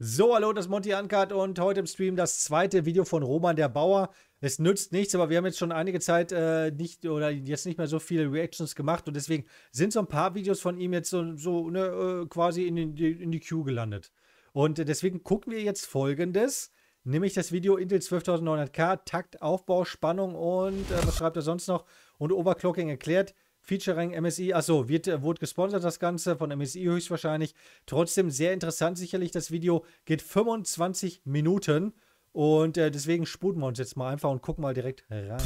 So, hallo, das ist Monty Ankart und heute im Stream das zweite Video von Roman der Bauer. Es nützt nichts, aber wir haben jetzt schon einige Zeit äh, nicht oder jetzt nicht mehr so viele Reactions gemacht und deswegen sind so ein paar Videos von ihm jetzt so, so ne, äh, quasi in, in, in die Queue gelandet. Und deswegen gucken wir jetzt folgendes, nämlich das Video Intel 12900K, Takt, Aufbau, Spannung und äh, was schreibt er sonst noch? Und Overclocking erklärt. Featuring MSI, achso, wird, äh, wurde gesponsert das Ganze von MSI höchstwahrscheinlich. Trotzdem sehr interessant sicherlich, das Video geht 25 Minuten und äh, deswegen sputen wir uns jetzt mal einfach und gucken mal direkt rein.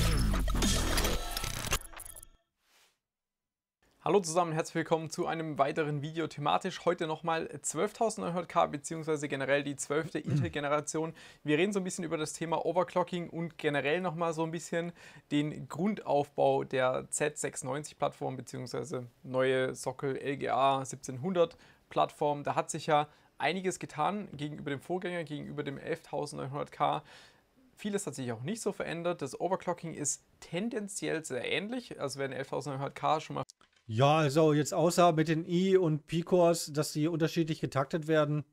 Hallo zusammen, herzlich willkommen zu einem weiteren Video thematisch. Heute nochmal 12.900K bzw. generell die 12. Intel-Generation. Wir reden so ein bisschen über das Thema Overclocking und generell nochmal so ein bisschen den Grundaufbau der Z96-Plattform bzw. neue Sockel LGA 1700-Plattform. Da hat sich ja einiges getan gegenüber dem Vorgänger, gegenüber dem 11.900K. Vieles hat sich auch nicht so verändert. Das Overclocking ist tendenziell sehr ähnlich. Also wenn 11.900K schon mal ja, also jetzt außer mit den I und P-Cores, dass die unterschiedlich getaktet werden.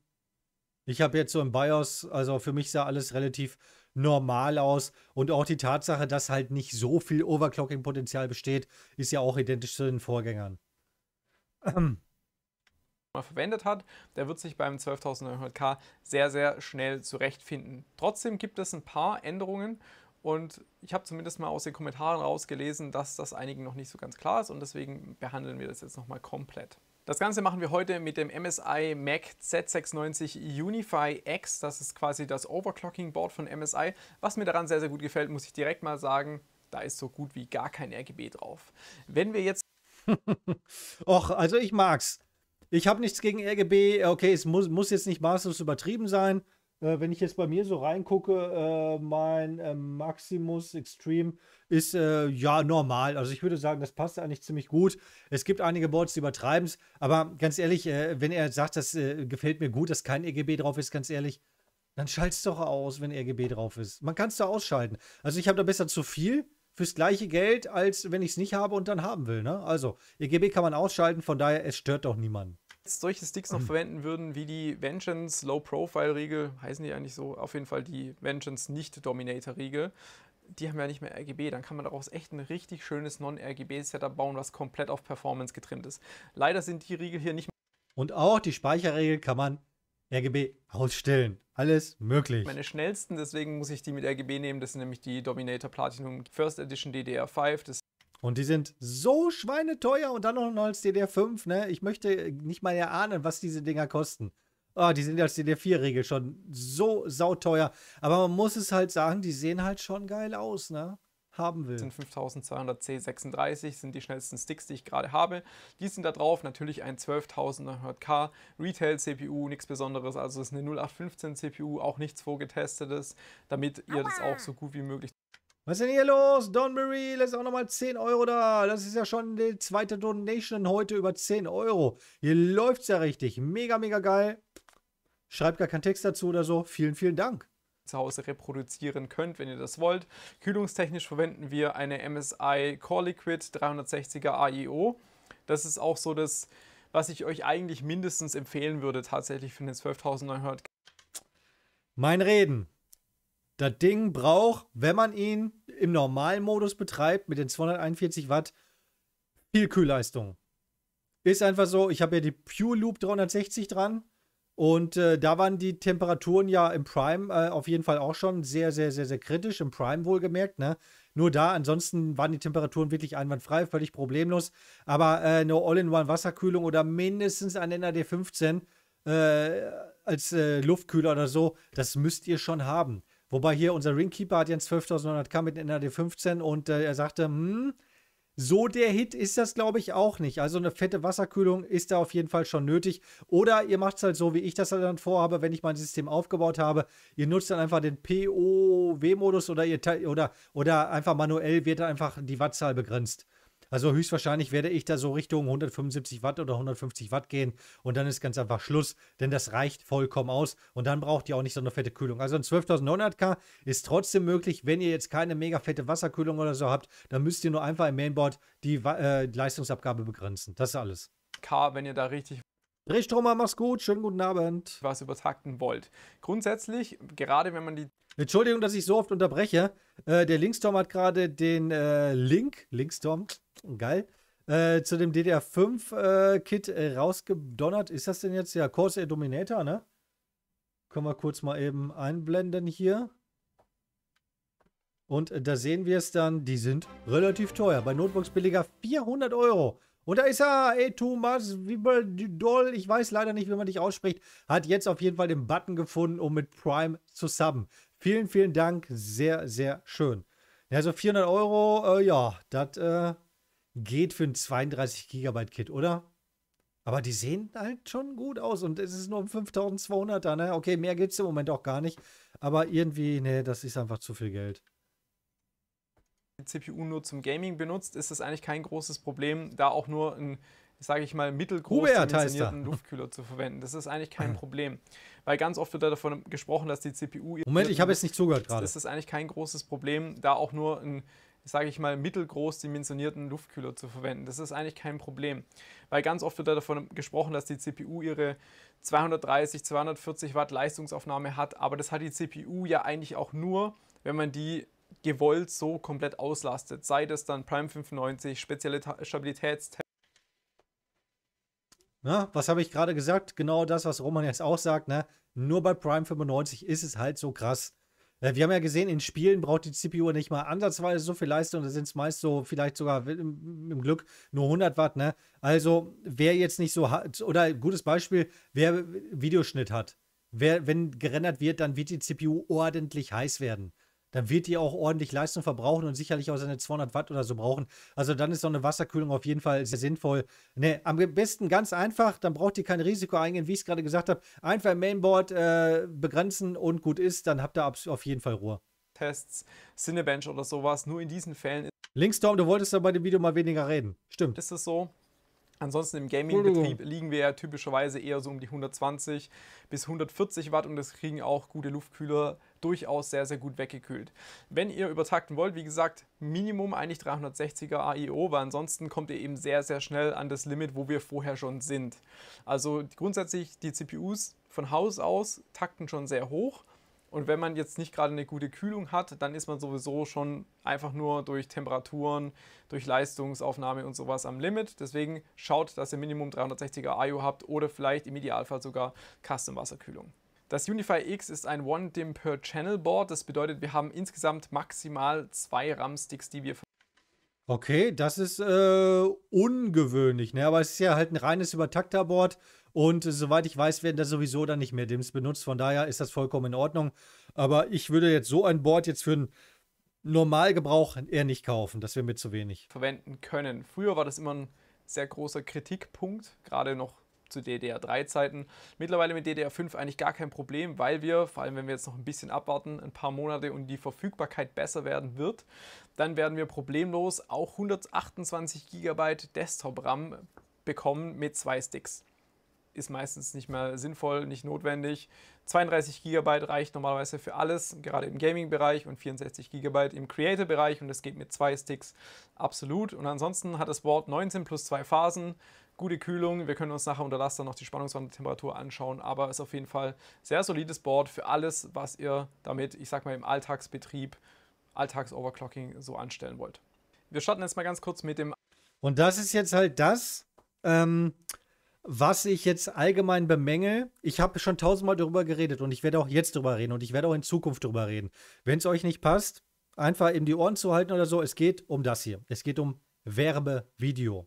Ich habe jetzt so im BIOS, also für mich sah alles relativ normal aus. Und auch die Tatsache, dass halt nicht so viel Overclocking-Potenzial besteht, ist ja auch identisch zu den Vorgängern. verwendet hat, der wird sich beim 12900K sehr, sehr schnell zurechtfinden. Trotzdem gibt es ein paar Änderungen und ich habe zumindest mal aus den Kommentaren rausgelesen, dass das einigen noch nicht so ganz klar ist und deswegen behandeln wir das jetzt nochmal komplett. Das Ganze machen wir heute mit dem MSI Mac Z96 Unify X. Das ist quasi das Overclocking Board von MSI. Was mir daran sehr, sehr gut gefällt, muss ich direkt mal sagen, da ist so gut wie gar kein RGB drauf. Wenn wir jetzt... Och, also ich mag's. Ich habe nichts gegen RGB. Okay, es muss, muss jetzt nicht maßlos übertrieben sein äh, wenn ich jetzt bei mir so reingucke, äh, mein äh, Maximus Extreme ist äh, ja normal. Also ich würde sagen, das passt eigentlich ziemlich gut. Es gibt einige Boards, die übertreiben es. Aber ganz ehrlich, äh, wenn er sagt, das äh, gefällt mir gut, dass kein EGB drauf ist, ganz ehrlich, dann schalt es doch aus, wenn EGB drauf ist. Man kann es da ausschalten. Also ich habe da besser zu viel fürs gleiche Geld, als wenn ich es nicht habe und dann haben will. Ne? Also EGB kann man ausschalten, von daher, es stört doch niemanden solche Sticks noch mhm. verwenden würden, wie die Vengeance Low Profile Riegel, heißen die eigentlich so, auf jeden Fall die Vengeance nicht Dominator Riegel, die haben ja nicht mehr RGB, dann kann man daraus echt ein richtig schönes Non-RGB-Setup bauen, was komplett auf Performance getrimmt ist. Leider sind die Riegel hier nicht mehr. Und auch die Speicherregel kann man RGB ausstellen. Alles möglich. Meine schnellsten, deswegen muss ich die mit RGB nehmen, das sind nämlich die Dominator Platinum First Edition DDR5. Das und die sind so schweineteuer und dann noch ein Holz DDR5, ne? Ich möchte nicht mal erahnen, was diese Dinger kosten. oh, die sind als DDR4-Regel schon so sauteuer. Aber man muss es halt sagen, die sehen halt schon geil aus, ne? haben will. Sind 5200 C36 sind die schnellsten Sticks, die ich gerade habe. Die sind da drauf natürlich ein 12900K Retail CPU, nichts Besonderes. Also ist eine 0815 CPU, auch nichts vorgetestetes, damit ihr das auch so gut wie möglich was ist denn hier los? Donberry lässt auch nochmal 10 Euro da. Das ist ja schon die zweite Donation heute über 10 Euro. Hier läuft's ja richtig. Mega, mega geil. Schreibt gar keinen Text dazu oder so. Vielen, vielen Dank zu Hause reproduzieren könnt, wenn ihr das wollt. Kühlungstechnisch verwenden wir eine MSI Core Liquid 360er AIO. Das ist auch so das, was ich euch eigentlich mindestens empfehlen würde, tatsächlich für den 12.900. Mein Reden. Das Ding braucht, wenn man ihn im normalen Modus betreibt, mit den 241 Watt, viel Kühlleistung. Ist einfach so, ich habe ja die Pure Loop 360 dran. Und äh, da waren die Temperaturen ja im Prime äh, auf jeden Fall auch schon sehr, sehr, sehr, sehr kritisch. Im Prime wohlgemerkt, ne? Nur da, ansonsten waren die Temperaturen wirklich einwandfrei, völlig problemlos. Aber äh, eine All-in-One-Wasserkühlung oder mindestens ein NAD 15 äh, als äh, Luftkühler oder so, das müsst ihr schon haben. Wobei hier unser Ringkeeper hat jetzt 12.900k mit NAD 15 und äh, er sagte, hm, so der Hit ist das, glaube ich, auch nicht. Also eine fette Wasserkühlung ist da auf jeden Fall schon nötig. Oder ihr macht es halt so, wie ich das halt dann vorhabe, wenn ich mein System aufgebaut habe. Ihr nutzt dann einfach den POW-Modus oder, oder, oder einfach manuell wird dann einfach die Wattzahl begrenzt. Also höchstwahrscheinlich werde ich da so Richtung 175 Watt oder 150 Watt gehen und dann ist ganz einfach Schluss, denn das reicht vollkommen aus und dann braucht ihr auch nicht so eine fette Kühlung. Also ein 12900K ist trotzdem möglich, wenn ihr jetzt keine mega fette Wasserkühlung oder so habt, dann müsst ihr nur einfach im Mainboard die äh, Leistungsabgabe begrenzen. Das ist alles. K, wenn ihr da richtig Richtoma, mach's gut. Schönen guten Abend. Was übertakten wollt. Grundsätzlich, gerade wenn man die. Entschuldigung, dass ich so oft unterbreche. Äh, der Linkstorm hat gerade den äh, Link, Linkstorm, geil, äh, zu dem DDR5-Kit äh, äh, rausgedonnert. Ist das denn jetzt? Ja, Corsair Dominator, ne? Können wir kurz mal eben einblenden hier. Und äh, da sehen wir es dann, die sind relativ teuer. Bei Notebooks billiger 400 Euro. Und da ist er, ey Thomas, wie doll, ich weiß leider nicht, wie man dich ausspricht, hat jetzt auf jeden Fall den Button gefunden, um mit Prime zu subben. Vielen, vielen Dank, sehr, sehr schön. Also 400 Euro, äh, ja, das äh, geht für ein 32 Gigabyte Kit, oder? Aber die sehen halt schon gut aus und es ist nur ein 5200er, ne? Okay, mehr gibt's im Moment auch gar nicht. Aber irgendwie, ne, das ist einfach zu viel Geld. CPU nur zum Gaming benutzt, ist es eigentlich kein großes Problem, da auch nur ein sage ah. ich mal, mittelgroß dimensionierten Luftkühler zu verwenden. Das ist eigentlich kein Problem. Weil ganz oft wird da davon gesprochen, dass die CPU... Moment, ich habe jetzt nicht zugehört gerade. Das ist eigentlich kein großes Problem, da auch nur ein sage ich mal, mittelgroß dimensionierten Luftkühler zu verwenden. Das ist eigentlich kein Problem, weil ganz oft wird davon gesprochen, dass die CPU ihre 230, 240 Watt Leistungsaufnahme hat, aber das hat die CPU ja eigentlich auch nur, wenn man die gewollt so komplett auslastet. Sei das dann Prime 95, spezielle Stabilitätstest. Na, ne? was habe ich gerade gesagt? Genau das, was Roman jetzt auch sagt. Ne? Nur bei Prime 95 ist es halt so krass. Äh, wir haben ja gesehen, in Spielen braucht die CPU nicht mal ansatzweise so viel Leistung. Da sind es meist so, vielleicht sogar im, im, Glück nur 100 Watt. Ne? Also, wer jetzt nicht so hat, oder gutes Beispiel, wer Videoschnitt hat, wer, wenn gerendert wird, dann wird die CPU ordentlich heiß werden dann wird die auch ordentlich Leistung verbrauchen und sicherlich auch seine 200 Watt oder so brauchen. Also dann ist so eine Wasserkühlung auf jeden Fall sehr sinnvoll. Ne, am besten ganz einfach, dann braucht ihr kein Risiko eingehen, wie ich es gerade gesagt habe. Einfach im Mainboard äh, begrenzen und gut ist, dann habt ihr auf jeden Fall Ruhe. Tests, Cinebench oder sowas, nur in diesen Fällen. Links, Tom, du wolltest da bei dem Video mal weniger reden. Stimmt. Ist es so? Ansonsten im Gaming-Betrieb liegen wir ja typischerweise eher so um die 120 bis 140 Watt und das kriegen auch gute Luftkühler durchaus sehr, sehr gut weggekühlt. Wenn ihr übertakten wollt, wie gesagt, Minimum eigentlich 360er AIO, e weil ansonsten kommt ihr eben sehr, sehr schnell an das Limit, wo wir vorher schon sind. Also grundsätzlich die CPUs von Haus aus takten schon sehr hoch und wenn man jetzt nicht gerade eine gute Kühlung hat, dann ist man sowieso schon einfach nur durch Temperaturen, durch Leistungsaufnahme und sowas am Limit. Deswegen schaut, dass ihr Minimum 360er IO habt oder vielleicht im Idealfall sogar Custom Wasserkühlung. Das Unify X ist ein One DIM per Channel Board. Das bedeutet, wir haben insgesamt maximal zwei RAM-Sticks, die wir Okay, das ist äh, ungewöhnlich, ne? aber es ist ja halt ein reines Übertakterboard. Und äh, soweit ich weiß, werden da sowieso dann nicht mehr DIMs benutzt. Von daher ist das vollkommen in Ordnung. Aber ich würde jetzt so ein Board jetzt für einen Normalgebrauch eher nicht kaufen. Das wäre mir zu wenig. Verwenden können. Früher war das immer ein sehr großer Kritikpunkt, gerade noch zu DDR3-Zeiten. Mittlerweile mit DDR5 eigentlich gar kein Problem, weil wir, vor allem wenn wir jetzt noch ein bisschen abwarten, ein paar Monate und die Verfügbarkeit besser werden wird, dann werden wir problemlos auch 128 GB Desktop-RAM bekommen mit zwei Sticks ist meistens nicht mehr sinnvoll, nicht notwendig. 32 GB reicht normalerweise für alles, gerade im Gaming-Bereich und 64 GB im Creator-Bereich und das geht mit zwei Sticks absolut. Und ansonsten hat das Board 19 plus zwei Phasen, gute Kühlung. Wir können uns nachher unter Laster noch die Spannungswandtemperatur anschauen, aber ist auf jeden Fall sehr solides Board für alles, was ihr damit, ich sag mal, im Alltagsbetrieb, Alltags-Overclocking so anstellen wollt. Wir starten jetzt mal ganz kurz mit dem. Und das ist jetzt halt das, ähm, was ich jetzt allgemein bemänge, ich habe schon tausendmal darüber geredet und ich werde auch jetzt darüber reden und ich werde auch in Zukunft darüber reden. Wenn es euch nicht passt, einfach eben die Ohren zu halten oder so. Es geht um das hier. Es geht um Werbevideo.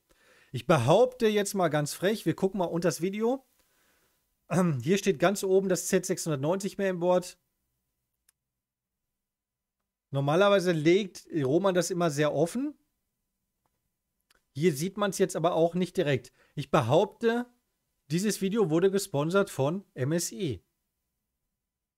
Ich behaupte jetzt mal ganz frech, wir gucken mal unter das Video. hier steht ganz oben das Z690 Mainboard. Normalerweise legt Roman das immer sehr offen. Hier sieht man es jetzt aber auch nicht direkt. Ich behaupte, dieses Video wurde gesponsert von MSI.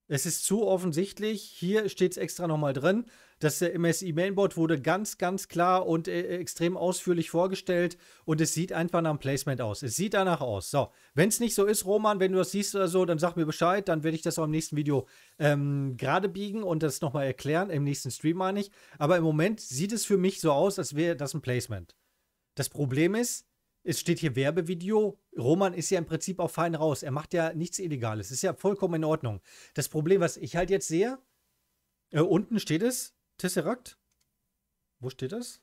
Es ist zu offensichtlich, hier steht es extra nochmal drin, dass der MSI Mainboard wurde ganz, ganz klar und äh, extrem ausführlich vorgestellt und es sieht einfach nach einem Placement aus. Es sieht danach aus. So, wenn es nicht so ist, Roman, wenn du das siehst oder so, dann sag mir Bescheid, dann werde ich das auch im nächsten Video ähm, gerade biegen und das nochmal erklären, im nächsten Stream meine ich. Aber im Moment sieht es für mich so aus, als wäre das ein Placement. Das Problem ist, es steht hier Werbevideo. Roman ist ja im Prinzip auch fein raus. Er macht ja nichts Illegales. Ist ja vollkommen in Ordnung. Das Problem, was ich halt jetzt sehe, äh, unten steht es, Tesseract. Wo steht das?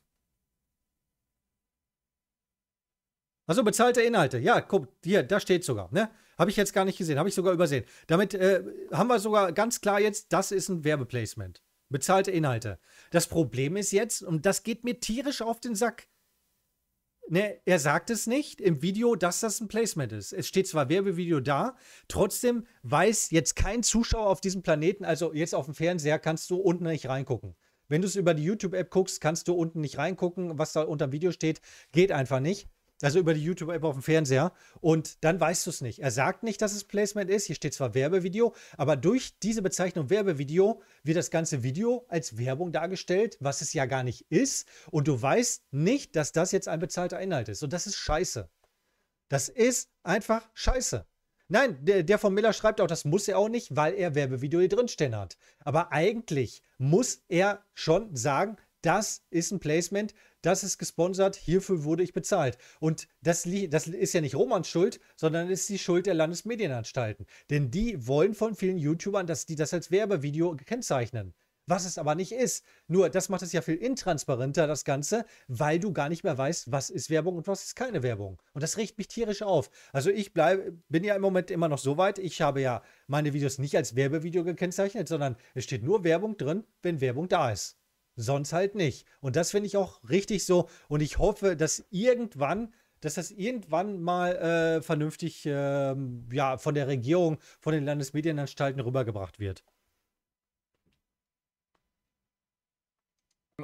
Also bezahlte Inhalte. Ja, guck, hier, da steht sogar. Ne? Habe ich jetzt gar nicht gesehen. Habe ich sogar übersehen. Damit äh, haben wir sogar ganz klar jetzt, das ist ein Werbeplacement. Bezahlte Inhalte. Das Problem ist jetzt, und das geht mir tierisch auf den Sack, Ne, er sagt es nicht im Video, dass das ein Placement ist. Es steht zwar Werbevideo da, trotzdem weiß jetzt kein Zuschauer auf diesem Planeten, also jetzt auf dem Fernseher, kannst du unten nicht reingucken. Wenn du es über die YouTube-App guckst, kannst du unten nicht reingucken, was da unter dem Video steht. Geht einfach nicht. Also über die YouTube-App auf dem Fernseher. Und dann weißt du es nicht. Er sagt nicht, dass es Placement ist. Hier steht zwar Werbevideo, aber durch diese Bezeichnung Werbevideo wird das ganze Video als Werbung dargestellt, was es ja gar nicht ist. Und du weißt nicht, dass das jetzt ein bezahlter Inhalt ist. Und das ist scheiße. Das ist einfach scheiße. Nein, der, der von Miller schreibt auch, das muss er auch nicht, weil er Werbevideo hier drinstehen hat. Aber eigentlich muss er schon sagen, das ist ein Placement, das ist gesponsert, hierfür wurde ich bezahlt. Und das, das ist ja nicht Romans Schuld, sondern ist die Schuld der Landesmedienanstalten. Denn die wollen von vielen YouTubern, dass die das als Werbevideo kennzeichnen. Was es aber nicht ist. Nur, das macht es ja viel intransparenter, das Ganze, weil du gar nicht mehr weißt, was ist Werbung und was ist keine Werbung. Und das regt mich tierisch auf. Also ich bleib, bin ja im Moment immer noch so weit, ich habe ja meine Videos nicht als Werbevideo gekennzeichnet, sondern es steht nur Werbung drin, wenn Werbung da ist sonst halt nicht. Und das finde ich auch richtig so. Und ich hoffe, dass irgendwann, dass das irgendwann mal äh, vernünftig äh, ja, von der Regierung, von den Landesmedienanstalten rübergebracht wird.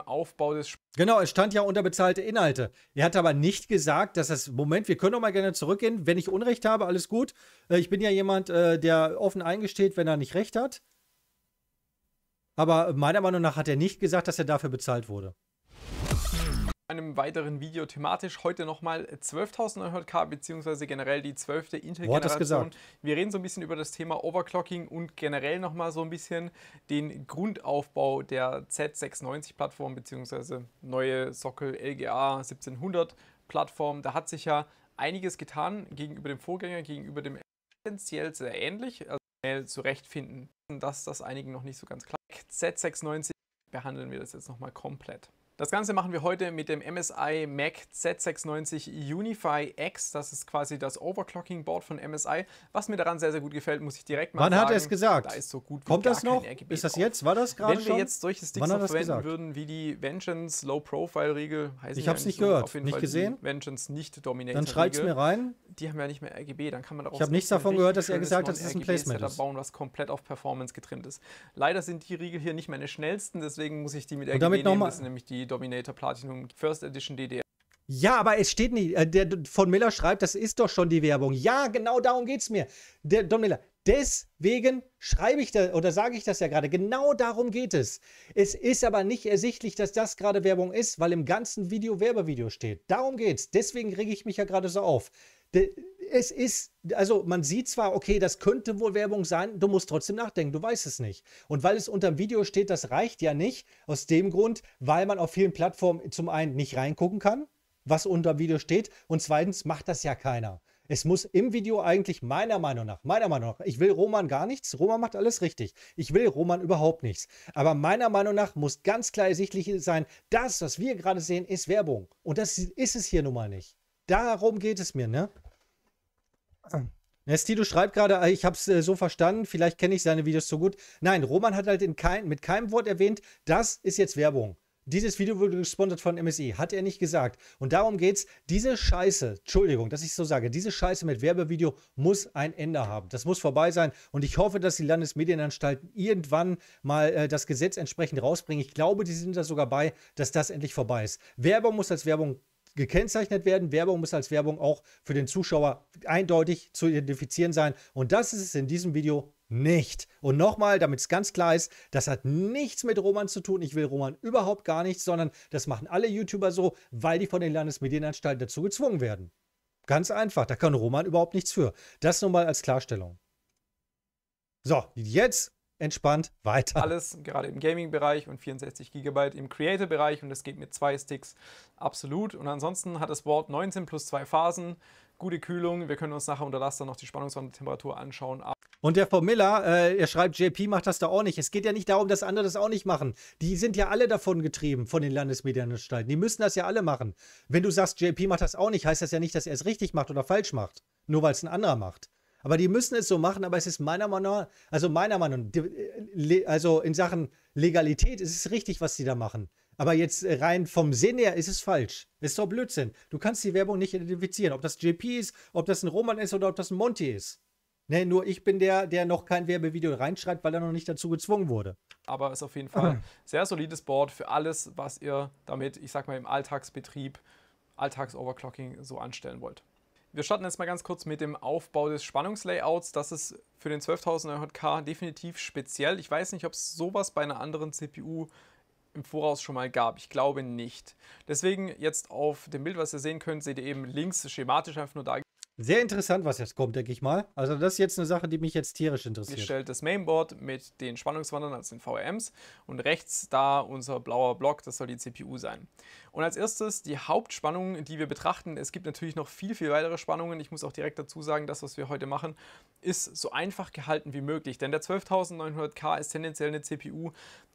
Aufbau des Sp Genau, es stand ja unterbezahlte Inhalte. Er hat aber nicht gesagt, dass das Moment, wir können doch mal gerne zurückgehen, wenn ich Unrecht habe, alles gut. Äh, ich bin ja jemand, äh, der offen eingesteht, wenn er nicht recht hat. Aber meiner Meinung nach hat er nicht gesagt, dass er dafür bezahlt wurde. In einem weiteren Video thematisch heute nochmal 12.900K beziehungsweise generell die 12. Intel-Generation. Wir reden so ein bisschen über das Thema Overclocking und generell nochmal so ein bisschen den Grundaufbau der Z96-Plattform beziehungsweise neue Sockel LGA 1700-Plattform. Da hat sich ja einiges getan gegenüber dem Vorgänger, gegenüber dem essentiell sehr ähnlich. Also schnell zurechtfinden, dass das einigen noch nicht so ganz klar ist. Z96 behandeln wir das jetzt nochmal komplett. Das Ganze machen wir heute mit dem MSI Mac Z96 Unify X. Das ist quasi das Overclocking-Board von MSI. Was mir daran sehr, sehr gut gefällt, muss ich direkt mal Wann sagen. Wann hat er es gesagt? Da ist so gut Kommt das noch? Ist das jetzt? War das gerade schon? Wenn wir jetzt solche Sticks noch verwenden gesagt? würden, wie die Vengeance Low-Profile-Riegel, heißen Ich habe es nicht so, gehört, nicht Fall gesehen. Vengeance nicht dominant Dann schreibt es mir rein. Die haben ja nicht mehr RGB, dann kann man Ich habe nichts davon gehört, dass er gesagt hat, es ist ein Placement. Setup bauen, was komplett auf Performance getrimmt ist. Leider sind die Riegel hier nicht meine schnellsten, deswegen muss ich die mit RGB Und damit nehmen. Das sind nämlich die Dominator Platinum First Edition DDR. Ja, aber es steht nicht. Äh, der von Miller schreibt, das ist doch schon die Werbung. Ja, genau darum geht's mir. Der Don Miller. Deswegen schreibe ich da oder sage ich das ja gerade. Genau darum geht es. Es ist aber nicht ersichtlich, dass das gerade Werbung ist, weil im ganzen Video Werbevideo steht. Darum geht's. Deswegen rege ich mich ja gerade so auf. De es ist, also man sieht zwar, okay, das könnte wohl Werbung sein, du musst trotzdem nachdenken, du weißt es nicht. Und weil es unter dem Video steht, das reicht ja nicht, aus dem Grund, weil man auf vielen Plattformen zum einen nicht reingucken kann, was unter dem Video steht, und zweitens macht das ja keiner. Es muss im Video eigentlich meiner Meinung nach, meiner Meinung nach, ich will Roman gar nichts, Roman macht alles richtig. Ich will Roman überhaupt nichts. Aber meiner Meinung nach muss ganz klar ersichtlich sein, das, was wir gerade sehen, ist Werbung. Und das ist es hier nun mal nicht. Darum geht es mir, ne? Nestido schreibt gerade, äh, ich habe es äh, so verstanden, vielleicht kenne ich seine Videos so gut. Nein, Roman hat halt in kein, mit keinem Wort erwähnt, das ist jetzt Werbung. Dieses Video wurde gesponsert von MSI, hat er nicht gesagt. Und darum geht's. Diese Scheiße, Entschuldigung, dass ich so sage, diese Scheiße mit Werbevideo muss ein Ende haben. Das muss vorbei sein. Und ich hoffe, dass die Landesmedienanstalten irgendwann mal äh, das Gesetz entsprechend rausbringen. Ich glaube, die sind da sogar bei, dass das endlich vorbei ist. Werbung muss als Werbung gekennzeichnet werden. Werbung muss als Werbung auch für den Zuschauer eindeutig zu identifizieren sein. Und das ist es in diesem Video nicht. Und nochmal, damit es ganz klar ist, das hat nichts mit Roman zu tun. Ich will Roman überhaupt gar nichts, sondern das machen alle YouTuber so, weil die von den Landesmedienanstalten dazu gezwungen werden. Ganz einfach, da kann Roman überhaupt nichts für. Das nur mal als Klarstellung. So, jetzt entspannt weiter. Alles, gerade im Gaming-Bereich und 64 GB im Creator-Bereich und das geht mit zwei Sticks absolut. Und ansonsten hat das Board 19 plus zwei Phasen, gute Kühlung. Wir können uns nachher unter Laster noch die Spannungswandtemperatur anschauen. Und der Formilla, äh, er schreibt, JP macht das da auch nicht. Es geht ja nicht darum, dass andere das auch nicht machen. Die sind ja alle davon getrieben, von den Landesmedienanstalten. Die müssen das ja alle machen. Wenn du sagst, JP macht das auch nicht, heißt das ja nicht, dass er es richtig macht oder falsch macht. Nur weil es ein anderer macht. Aber die müssen es so machen, aber es ist meiner Meinung nach, also meiner Meinung äh, also in Sachen Legalität ist es richtig, was die da machen. Aber jetzt rein vom Sinn her ist es falsch. Ist doch Blödsinn. Du kannst die Werbung nicht identifizieren, ob das JP ist, ob das ein Roman ist oder ob das ein Monty ist. Ne, nur ich bin der, der noch kein Werbevideo reinschreibt, weil er noch nicht dazu gezwungen wurde. Aber ist auf jeden Fall ein sehr solides Board für alles, was ihr damit, ich sag mal, im Alltagsbetrieb, Alltagsoverclocking so anstellen wollt. Wir starten jetzt mal ganz kurz mit dem Aufbau des Spannungslayouts. Das ist für den 12900K definitiv speziell. Ich weiß nicht, ob es sowas bei einer anderen CPU im Voraus schon mal gab. Ich glaube nicht. Deswegen jetzt auf dem Bild, was ihr sehen könnt, seht ihr eben links schematisch einfach nur dargestellt, sehr interessant, was jetzt kommt, denke ich mal. Also das ist jetzt eine Sache, die mich jetzt tierisch interessiert. stellt das Mainboard mit den Spannungswandern, also den VRMs. Und rechts da unser blauer Block, das soll die CPU sein. Und als erstes die Hauptspannung, die wir betrachten. Es gibt natürlich noch viel, viel weitere Spannungen. Ich muss auch direkt dazu sagen, das, was wir heute machen, ist so einfach gehalten wie möglich. Denn der 12900K ist tendenziell eine CPU,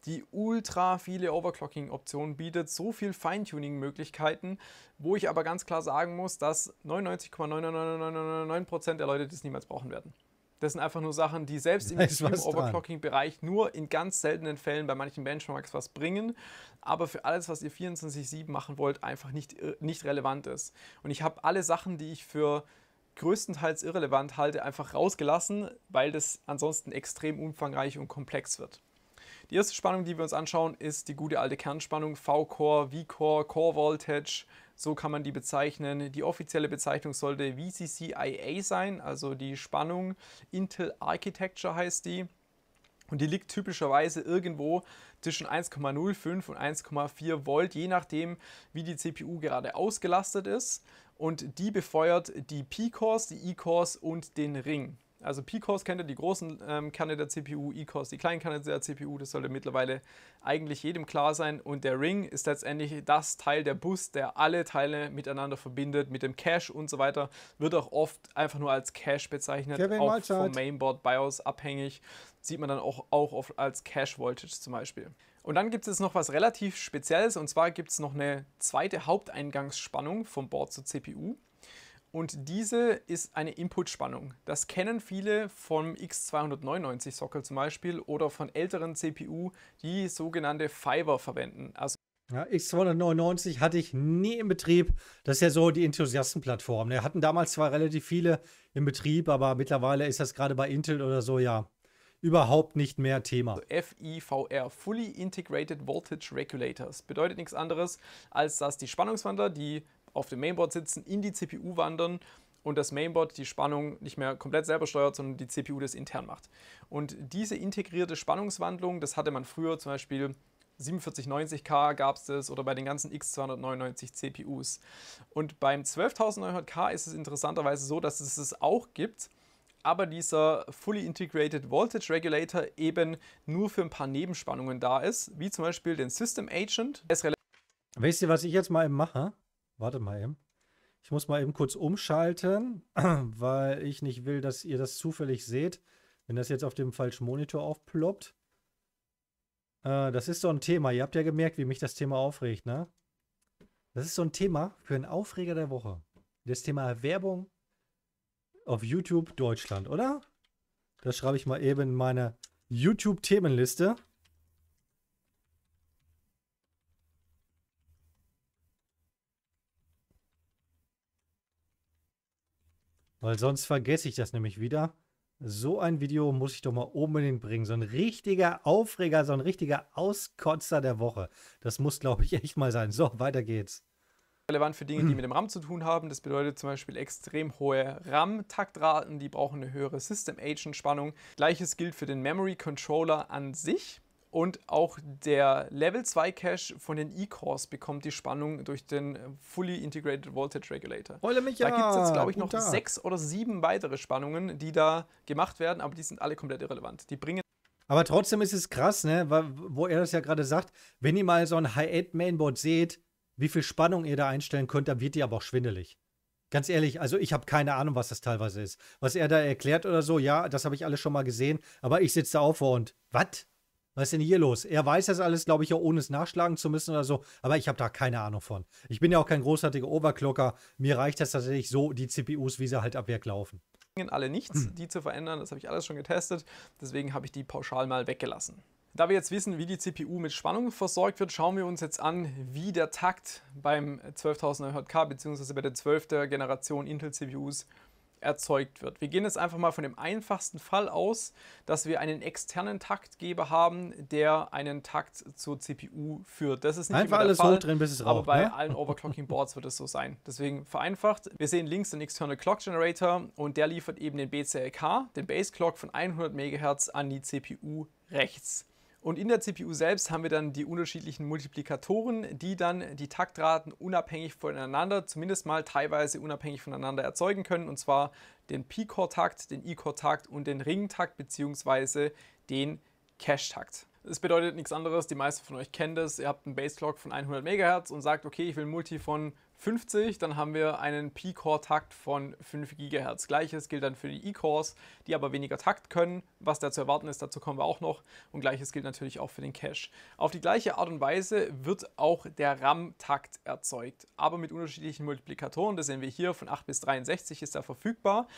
die ultra viele Overclocking-Optionen bietet, so viel Feintuning-Möglichkeiten, wo ich aber ganz klar sagen muss, dass 99,99999% der Leute das niemals brauchen werden. Das sind einfach nur Sachen, die selbst im Overclocking-Bereich nur in ganz seltenen Fällen bei manchen Benchmarks was bringen, aber für alles, was ihr 24-7 machen wollt, einfach nicht, äh, nicht relevant ist. Und ich habe alle Sachen, die ich für größtenteils irrelevant halte, einfach rausgelassen, weil das ansonsten extrem umfangreich und komplex wird. Die erste Spannung, die wir uns anschauen, ist die gute alte Kernspannung V-Core, V-Core, Core Voltage. So kann man die bezeichnen. Die offizielle Bezeichnung sollte VCCIA sein, also die Spannung Intel Architecture heißt die. Und die liegt typischerweise irgendwo zwischen 1,05 und 1,4 Volt, je nachdem, wie die CPU gerade ausgelastet ist. Und die befeuert die P-Cores, die E-Cores und den Ring. Also P-Cores kennt ihr, die großen ähm, Kerne der CPU, E-Cores die kleinen Kerne der CPU, das sollte mittlerweile eigentlich jedem klar sein. Und der Ring ist letztendlich das Teil der Bus, der alle Teile miteinander verbindet, mit dem Cache und so weiter. Wird auch oft einfach nur als Cache bezeichnet, Kevin auch Malchard. vom Mainboard BIOS abhängig. Sieht man dann auch, auch oft als Cache-Voltage zum Beispiel. Und dann gibt es noch was relativ Spezielles, und zwar gibt es noch eine zweite Haupteingangsspannung vom Board zur CPU. Und diese ist eine Inputspannung. Das kennen viele vom X299-Sockel zum Beispiel oder von älteren CPU, die sogenannte Fiber verwenden. Also ja, X299 hatte ich nie im Betrieb. Das ist ja so die Enthusiastenplattform. Wir ne? hatten damals zwar relativ viele im Betrieb, aber mittlerweile ist das gerade bei Intel oder so ja überhaupt nicht mehr Thema. Also FIVR, Fully Integrated Voltage Regulators, bedeutet nichts anderes, als dass die Spannungswandler, die auf dem Mainboard sitzen, in die CPU wandern und das Mainboard die Spannung nicht mehr komplett selber steuert, sondern die CPU das intern macht. Und diese integrierte Spannungswandlung, das hatte man früher zum Beispiel 4790K gab es das oder bei den ganzen X299 CPUs. Und beim 12900K ist es interessanterweise so, dass es es auch gibt, aber dieser Fully Integrated Voltage Regulator eben nur für ein paar Nebenspannungen da ist, wie zum Beispiel den System Agent. Weißt du, was ich jetzt mal mache? Warte mal eben. Ich muss mal eben kurz umschalten, weil ich nicht will, dass ihr das zufällig seht, wenn das jetzt auf dem falschen Monitor aufploppt. Äh, das ist so ein Thema. Ihr habt ja gemerkt, wie mich das Thema aufregt, ne? Das ist so ein Thema für einen Aufreger der Woche. Das Thema Werbung auf YouTube Deutschland, oder? Das schreibe ich mal eben in meine YouTube-Themenliste. Weil sonst vergesse ich das nämlich wieder. So ein Video muss ich doch mal unbedingt bringen. So ein richtiger Aufreger, so ein richtiger Auskotzer der Woche. Das muss, glaube ich, echt mal sein. So, weiter geht's. Relevant für Dinge, die mit dem RAM zu tun haben. Das bedeutet zum Beispiel extrem hohe RAM-Taktraten, die brauchen eine höhere System-Agent-Spannung. Gleiches gilt für den Memory-Controller an sich. Und auch der Level 2 Cache von den E-Cores bekommt die Spannung durch den Fully Integrated Voltage Regulator. Heule mich ja. Da gibt es jetzt, glaube ich, noch sechs oder sieben weitere Spannungen, die da gemacht werden, aber die sind alle komplett irrelevant. Die bringen. Aber trotzdem ist es krass, ne? wo er das ja gerade sagt, wenn ihr mal so ein High-End-Mainboard seht, wie viel Spannung ihr da einstellen könnt, dann wird die aber auch schwindelig. Ganz ehrlich, also ich habe keine Ahnung, was das teilweise ist. Was er da erklärt oder so, ja, das habe ich alles schon mal gesehen, aber ich sitze da auf und was? was ist denn hier los? Er weiß das alles, glaube ich, ja, ohne es nachschlagen zu müssen oder so, aber ich habe da keine Ahnung von. Ich bin ja auch kein großartiger Overclocker. Mir reicht das tatsächlich so, die CPUs, wie sie halt ab Werk laufen. Alle nichts, hm. die zu verändern, das habe ich alles schon getestet, deswegen habe ich die pauschal mal weggelassen. Da wir jetzt wissen, wie die CPU mit Spannung versorgt wird, schauen wir uns jetzt an, wie der Takt beim 12900K bzw. bei der 12. Generation Intel CPUs erzeugt wird. Wir gehen jetzt einfach mal von dem einfachsten Fall aus, dass wir einen externen Taktgeber haben, der einen Takt zur CPU führt. Das ist nicht einfach alles Fall, drin, bis es raucht. Aber bei ne? allen Overclocking Boards wird es so sein. Deswegen vereinfacht. Wir sehen links den External Clock Generator und der liefert eben den BCLK, den Base Clock von 100 MHz an die CPU rechts. Und in der CPU selbst haben wir dann die unterschiedlichen Multiplikatoren, die dann die Taktraten unabhängig voneinander, zumindest mal teilweise unabhängig voneinander erzeugen können. Und zwar den P-Core-Takt, den E-Core-Takt und den Ring-Takt bzw. den Cache-Takt. Das bedeutet nichts anderes, die meisten von euch kennen das, ihr habt einen Baseclock von 100 MHz und sagt, okay, ich will ein Multi von 50, dann haben wir einen P-Core-Takt von 5 GHz. Gleiches gilt dann für die E-Cores, die aber weniger Takt können, was da zu erwarten ist, dazu kommen wir auch noch. Und gleiches gilt natürlich auch für den Cache. Auf die gleiche Art und Weise wird auch der RAM-Takt erzeugt, aber mit unterschiedlichen Multiplikatoren. Das sehen wir hier, von 8 bis 63 ist da verfügbar.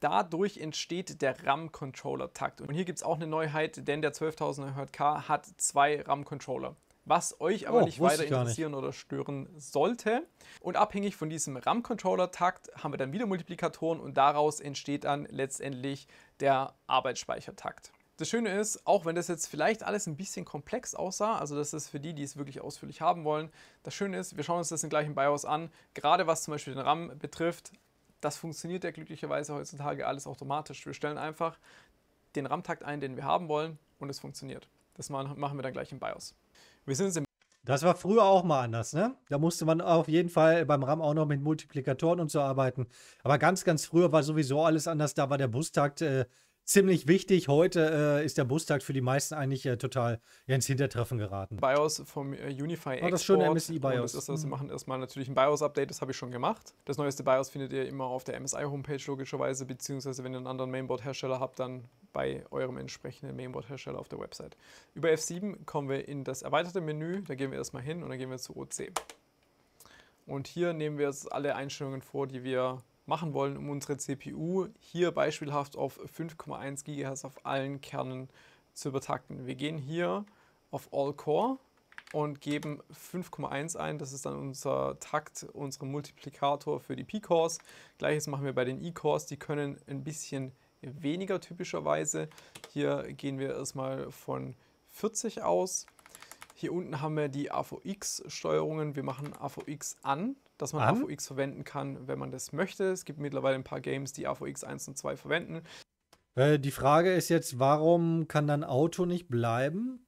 Dadurch entsteht der RAM-Controller-Takt. Und hier gibt es auch eine Neuheit, denn der 12900K hat zwei RAM-Controller was euch aber oh, nicht weiter interessieren nicht. oder stören sollte. Und abhängig von diesem RAM-Controller-Takt haben wir dann wieder Multiplikatoren und daraus entsteht dann letztendlich der Arbeitsspeichertakt. Das Schöne ist, auch wenn das jetzt vielleicht alles ein bisschen komplex aussah, also das ist für die, die es wirklich ausführlich haben wollen, das Schöne ist, wir schauen uns das im gleichen BIOS an, gerade was zum Beispiel den RAM betrifft, das funktioniert ja glücklicherweise heutzutage alles automatisch. Wir stellen einfach den RAM-Takt ein, den wir haben wollen und es funktioniert. Das machen wir dann gleich im BIOS. Wir sind im das war früher auch mal anders, ne? Da musste man auf jeden Fall beim RAM auch noch mit Multiplikatoren und so arbeiten. Aber ganz, ganz früher war sowieso alles anders. Da war der Bustakt äh, ziemlich wichtig. Heute äh, ist der Bustag für die meisten eigentlich äh, total ja, ins Hintertreffen geraten. BIOS vom äh, Unify ah, Export. Oh, das schöne MSI BIOS. Das, also das, mhm. Wir machen erstmal natürlich ein BIOS-Update, das habe ich schon gemacht. Das neueste BIOS findet ihr immer auf der MSI-Homepage logischerweise, beziehungsweise wenn ihr einen anderen Mainboard-Hersteller habt, dann bei eurem entsprechenden Mainboard-Hersteller auf der Website. Über F7 kommen wir in das erweiterte Menü, da gehen wir erstmal hin und dann gehen wir zu OC. Und hier nehmen wir jetzt alle Einstellungen vor, die wir machen wollen, um unsere CPU hier beispielhaft auf 5,1 GHz auf allen Kernen zu übertakten. Wir gehen hier auf All Core und geben 5,1 ein. Das ist dann unser Takt, unser Multiplikator für die P-Cores. Gleiches machen wir bei den E-Cores. Die können ein bisschen weniger typischerweise. Hier gehen wir erstmal von 40 aus. Hier unten haben wir die AVX-Steuerungen. Wir machen AVX an dass man An? AVX verwenden kann, wenn man das möchte. Es gibt mittlerweile ein paar Games, die AVX 1 und 2 verwenden. Äh, die Frage ist jetzt, warum kann dann Auto nicht bleiben?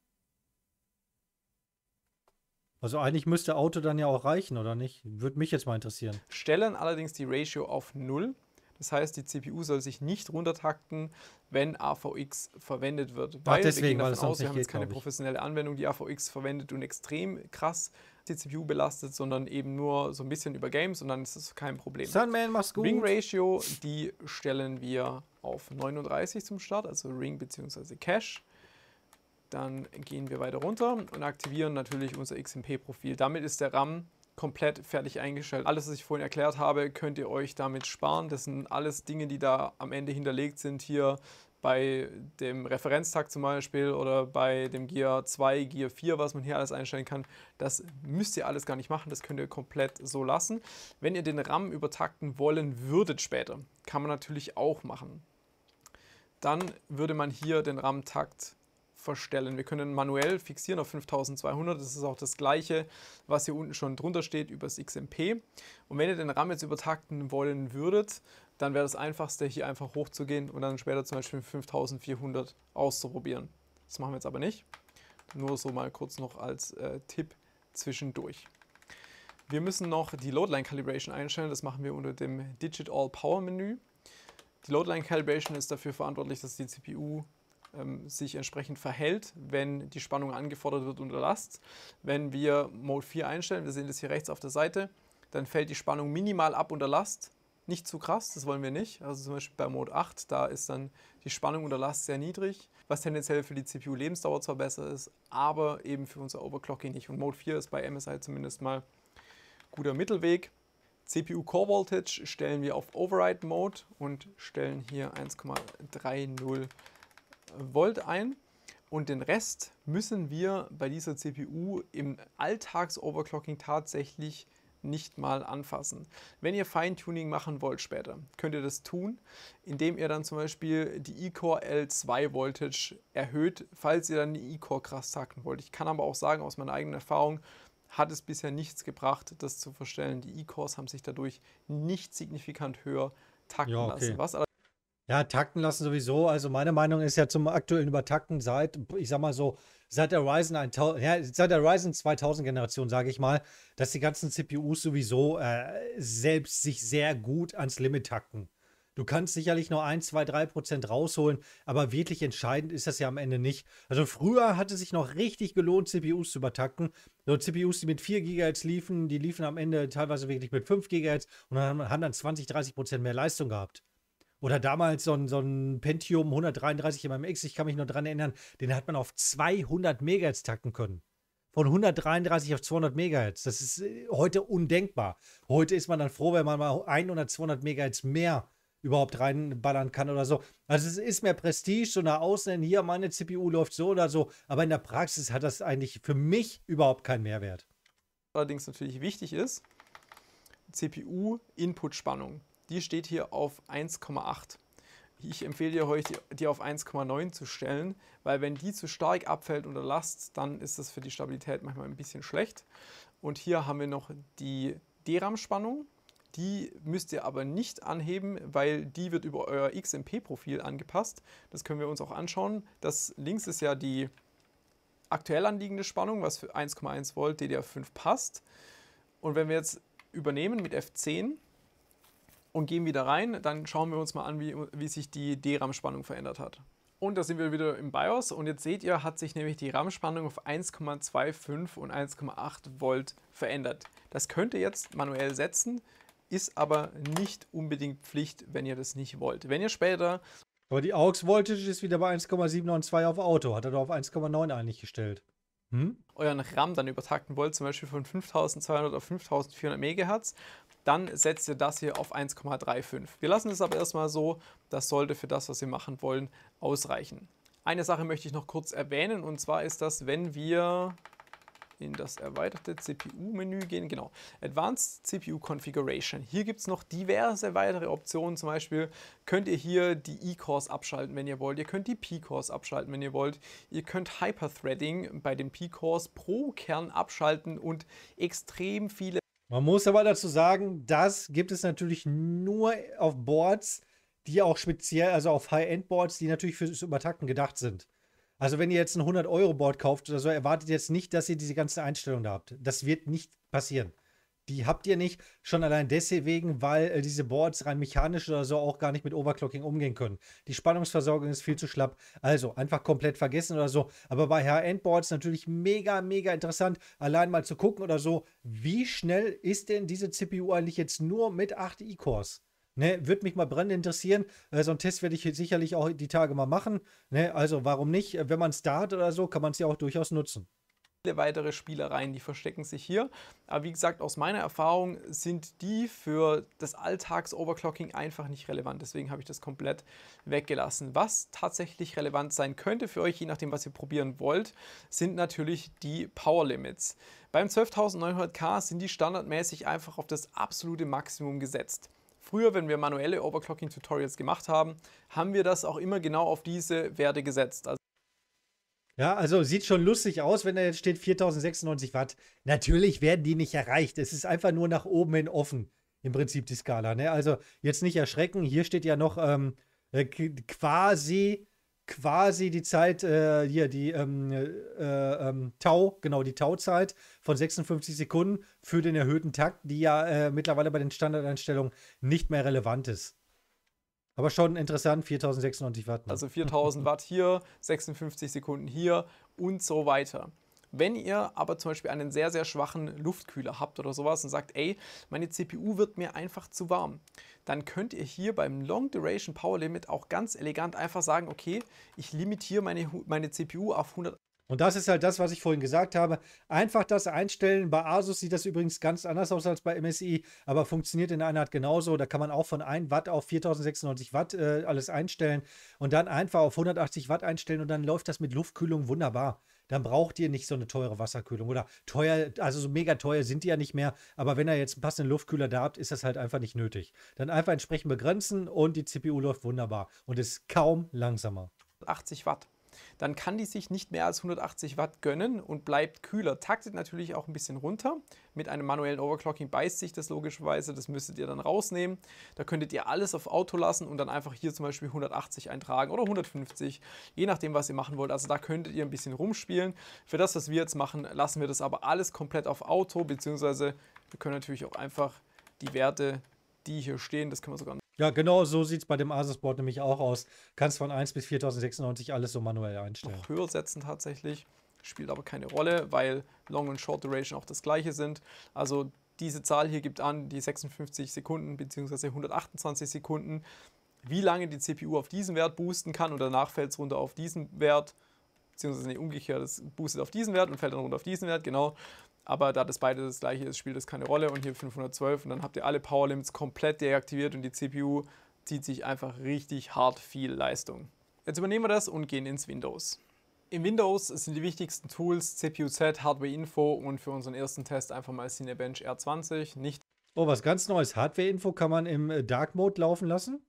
Also eigentlich müsste Auto dann ja auch reichen, oder nicht? Würde mich jetzt mal interessieren. Stellen allerdings die Ratio auf 0. Das heißt, die CPU soll sich nicht runtertakten, wenn AVX verwendet wird. Ach, weil deswegen, wir gehen davon weil aus, wir haben jetzt keine professionelle Anwendung, die AVX verwendet und extrem krass die CPU belastet, sondern eben nur so ein bisschen über Games und dann ist das kein Problem. Sunman, mach's gut. Ring Ratio, die stellen wir auf 39 zum Start, also Ring bzw. Cache. Dann gehen wir weiter runter und aktivieren natürlich unser XMP-Profil. Damit ist der RAM komplett fertig eingestellt. Alles, was ich vorhin erklärt habe, könnt ihr euch damit sparen. Das sind alles Dinge, die da am Ende hinterlegt sind hier bei dem Referenztag zum Beispiel oder bei dem Gear 2, Gear 4, was man hier alles einstellen kann, das müsst ihr alles gar nicht machen, das könnt ihr komplett so lassen. Wenn ihr den RAM übertakten wollen würdet später, kann man natürlich auch machen. Dann würde man hier den RAM-Takt verstellen. Wir können manuell fixieren auf 5200. Das ist auch das gleiche, was hier unten schon drunter steht über das XMP. Und wenn ihr den RAM jetzt übertakten wollen würdet, dann wäre das einfachste hier einfach hochzugehen und dann später zum Beispiel 5400 auszuprobieren. Das machen wir jetzt aber nicht. Nur so mal kurz noch als äh, Tipp zwischendurch. Wir müssen noch die Loadline Calibration einstellen. Das machen wir unter dem Digit All Power Menü. Die Loadline Calibration ist dafür verantwortlich, dass die CPU ähm, sich entsprechend verhält, wenn die Spannung angefordert wird unter Last. Wenn wir Mode 4 einstellen, wir sehen das hier rechts auf der Seite, dann fällt die Spannung minimal ab unter Last. Nicht zu krass, das wollen wir nicht. Also zum Beispiel bei Mode 8, da ist dann die Spannung unter Last sehr niedrig, was tendenziell für die CPU Lebensdauer zwar besser ist, aber eben für unser Overclocking nicht. Und Mode 4 ist bei MSI zumindest mal guter Mittelweg. CPU Core Voltage stellen wir auf Override Mode und stellen hier 1,30 Volt ein und den Rest müssen wir bei dieser CPU im Alltags-Overclocking tatsächlich nicht mal anfassen. Wenn ihr Feintuning machen wollt später, könnt ihr das tun, indem ihr dann zum Beispiel die E-Core L2 Voltage erhöht, falls ihr dann die E-Core krass takten wollt. Ich kann aber auch sagen, aus meiner eigenen Erfahrung hat es bisher nichts gebracht, das zu verstellen. Die E-Cores haben sich dadurch nicht signifikant höher takten ja, okay. lassen. Was ja, takten lassen sowieso. Also meine Meinung ist ja zum aktuellen Übertakten seit, ich sag mal so, seit der Ryzen 1000, ja, seit der Ryzen 2000 Generation, sage ich mal, dass die ganzen CPUs sowieso äh, selbst sich sehr gut ans Limit takten. Du kannst sicherlich nur 1, 2, 3 Prozent rausholen, aber wirklich entscheidend ist das ja am Ende nicht. Also früher hatte es sich noch richtig gelohnt, CPUs zu übertakten. So CPUs, die mit 4 GHz liefen, die liefen am Ende teilweise wirklich mit 5 GHz und haben dann 20, 30 Prozent mehr Leistung gehabt. Oder damals so ein, so ein Pentium 133 MMX, ich kann mich nur daran erinnern, den hat man auf 200 MHz takten können. Von 133 auf 200 MHz. Das ist äh, heute undenkbar. Heute ist man dann froh, wenn man mal 100, 200 MHz mehr überhaupt reinballern kann oder so. Also es ist mehr Prestige, so nach außen, denn hier meine CPU läuft so oder so, aber in der Praxis hat das eigentlich für mich überhaupt keinen Mehrwert. Allerdings natürlich wichtig ist, CPU-Input-Spannung. Die steht hier auf 1,8. Ich empfehle dir heute, die auf 1,9 zu stellen, weil wenn die zu stark abfällt unter Last, dann ist das für die Stabilität manchmal ein bisschen schlecht. Und hier haben wir noch die DRAM-Spannung. Die müsst ihr aber nicht anheben, weil die wird über euer XMP-Profil angepasst. Das können wir uns auch anschauen. Das links ist ja die aktuell anliegende Spannung, was für 1,1 Volt DDR5 passt. Und wenn wir jetzt übernehmen mit F10, und gehen wieder rein. Dann schauen wir uns mal an, wie, wie sich die DRAM-Spannung verändert hat. Und da sind wir wieder im BIOS und jetzt seht ihr, hat sich nämlich die RAM-Spannung auf 1,25 und 1,8 Volt verändert. Das könnt ihr jetzt manuell setzen, ist aber nicht unbedingt Pflicht, wenn ihr das nicht wollt. Wenn ihr später... Aber die AUX-Voltage ist wieder bei 1,792 auf Auto, hat er doch auf 1,9 eigentlich gestellt. Hm? Euren RAM dann übertakten wollt, zum Beispiel von 5200 auf 5400 MHz, dann setzt ihr das hier auf 1,35. Wir lassen es aber erstmal so, das sollte für das, was wir machen wollen, ausreichen. Eine Sache möchte ich noch kurz erwähnen und zwar ist das, wenn wir in das erweiterte CPU-Menü gehen, genau, Advanced CPU Configuration. Hier gibt es noch diverse weitere Optionen, zum Beispiel könnt ihr hier die E-Cores abschalten, wenn ihr wollt, ihr könnt die P-Cores abschalten, wenn ihr wollt, ihr könnt Hyper-Threading bei den P-Cores pro Kern abschalten und extrem viele man muss aber dazu sagen, das gibt es natürlich nur auf Boards, die auch speziell, also auf High-End-Boards, die natürlich fürs Übertakten gedacht sind. Also wenn ihr jetzt ein 100-Euro-Board kauft oder so, erwartet jetzt nicht, dass ihr diese ganzen Einstellungen da habt. Das wird nicht passieren die habt ihr nicht. Schon allein deswegen, weil äh, diese Boards rein mechanisch oder so auch gar nicht mit Overclocking umgehen können. Die Spannungsversorgung ist viel zu schlapp. Also einfach komplett vergessen oder so. Aber bei High-End-Boards natürlich mega, mega interessant, allein mal zu gucken oder so, wie schnell ist denn diese CPU eigentlich jetzt nur mit 8 E-Cores? Ne, würde mich mal brennend interessieren. Äh, so einen Test werde ich sicherlich auch die Tage mal machen. Ne, also warum nicht? Äh, wenn man es da hat oder so, kann man es ja auch durchaus nutzen viele weitere Spielereien, die verstecken sich hier. Aber wie gesagt, aus meiner Erfahrung sind die für das Alltags-Overclocking einfach nicht relevant. Deswegen habe ich das komplett weggelassen. Was tatsächlich relevant sein könnte für euch, je nachdem, was ihr probieren wollt, sind natürlich die Power Limits. Beim 12900K sind die standardmäßig einfach auf das absolute Maximum gesetzt. Früher, wenn wir manuelle Overclocking-Tutorials gemacht haben, haben wir das auch immer genau auf diese Werte gesetzt. Also ja, also sieht schon lustig aus, wenn da jetzt steht 4096 Watt. Natürlich werden die nicht erreicht. Es ist einfach nur nach oben hin offen, im Prinzip die Skala. Ne? Also jetzt nicht erschrecken. Hier steht ja noch ähm, äh, quasi, quasi die Zeit, äh, hier die ähm, äh, äh ähm, Tau, genau die Tauzeit von 56 Sekunden für den erhöhten Takt, die ja äh, mittlerweile bei den Standardeinstellungen nicht mehr relevant ist. Aber schon interessant, 4690 Watt. Ne? Also 4000 Watt hier, 56 Sekunden hier und so weiter. Wenn ihr aber zum Beispiel einen sehr, sehr schwachen Luftkühler habt oder sowas und sagt, ey, meine CPU wird mir einfach zu warm, dann könnt ihr hier beim Long Duration Power Limit auch ganz elegant einfach sagen, okay, ich limitiere meine, meine CPU auf 100 und das ist halt das, was ich vorhin gesagt habe. Einfach das einstellen. Bei Asus sieht das übrigens ganz anders aus als bei MSI, aber funktioniert in der Einheit genauso. Da kann man auch von 1 Watt auf 4096 Watt äh, alles einstellen und dann einfach auf 180 Watt einstellen und dann läuft das mit Luftkühlung wunderbar. Dann braucht ihr nicht so eine teure Wasserkühlung oder teuer, also so mega teuer sind die ja nicht mehr, aber wenn ihr jetzt einen passenden Luftkühler da habt, ist das halt einfach nicht nötig. Dann einfach entsprechend begrenzen und die CPU läuft wunderbar und ist kaum langsamer. 80 Watt dann kann die sich nicht mehr als 180 Watt gönnen und bleibt kühler. Taktet natürlich auch ein bisschen runter. Mit einem manuellen Overclocking beißt sich das logischerweise, das müsstet ihr dann rausnehmen. Da könntet ihr alles auf Auto lassen und dann einfach hier zum Beispiel 180 eintragen oder 150, je nachdem, was ihr machen wollt. Also da könntet ihr ein bisschen rumspielen. Für das, was wir jetzt machen, lassen wir das aber alles komplett auf Auto, beziehungsweise wir können natürlich auch einfach die Werte die hier stehen. Das kann man sogar. Ja, genau so sieht es bei dem Asus-Board nämlich auch aus. Kannst von 1 bis 4096 alles so manuell einstellen. Noch höher setzen tatsächlich. Spielt aber keine Rolle, weil Long und Short Duration auch das gleiche sind. Also diese Zahl hier gibt an, die 56 Sekunden bzw. 128 Sekunden, wie lange die CPU auf diesen Wert boosten kann und danach fällt es runter auf diesen Wert, beziehungsweise nicht umgekehrt, es boostet auf diesen Wert und fällt dann runter auf diesen Wert, genau. Aber da das beide das gleiche ist, spielt das keine Rolle. Und hier 512 und dann habt ihr alle Power Limits komplett deaktiviert und die CPU zieht sich einfach richtig hart viel Leistung. Jetzt übernehmen wir das und gehen ins Windows. In Windows sind die wichtigsten Tools CPU-Z, Hardware-Info und für unseren ersten Test einfach mal Cinebench R20. Nicht oh, was ganz Neues. Hardware-Info kann man im äh, Dark Mode laufen lassen?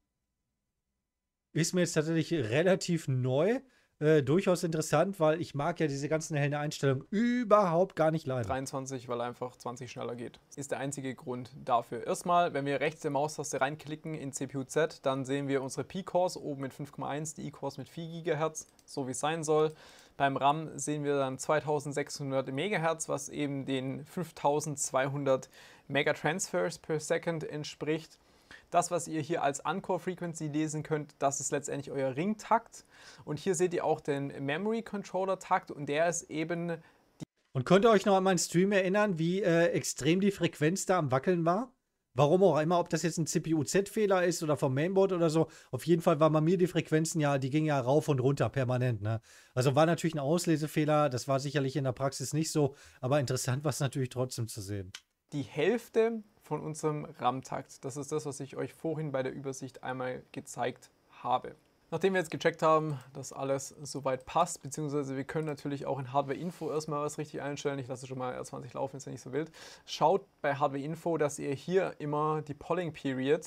Ist mir jetzt tatsächlich relativ neu. Äh, durchaus interessant, weil ich mag ja diese ganzen hellen Einstellungen überhaupt gar nicht leiden. 23, weil einfach 20 schneller geht. Ist der einzige Grund dafür. Erstmal, wenn wir rechts der Maustaste reinklicken in CPU-Z, dann sehen wir unsere P-Cores oben mit 5,1, die E-Cores mit 4 GHz, so wie es sein soll. Beim RAM sehen wir dann 2600 MHz, was eben den 5200 Megatransfers per Second entspricht. Das, was ihr hier als Encore Frequency lesen könnt, das ist letztendlich euer Ringtakt. Und hier seht ihr auch den Memory Controller Takt und der ist eben Die und könnt ihr euch noch an meinen Stream erinnern, wie äh, extrem die Frequenz da am Wackeln war? Warum auch immer, ob das jetzt ein CPU-Z-Fehler ist oder vom Mainboard oder so. Auf jeden Fall waren bei mir die Frequenzen ja, die gingen ja rauf und runter permanent. Ne? Also war natürlich ein Auslesefehler, das war sicherlich in der Praxis nicht so, aber interessant war es natürlich trotzdem zu sehen. Die Hälfte von unserem RAM-Takt. Das ist das, was ich euch vorhin bei der Übersicht einmal gezeigt habe. Nachdem wir jetzt gecheckt haben, dass alles soweit passt, beziehungsweise wir können natürlich auch in Hardware Info erstmal was richtig einstellen. Ich lasse schon mal R20 laufen, ist ja nicht so wild. Schaut bei Hardware Info, dass ihr hier immer die Polling Period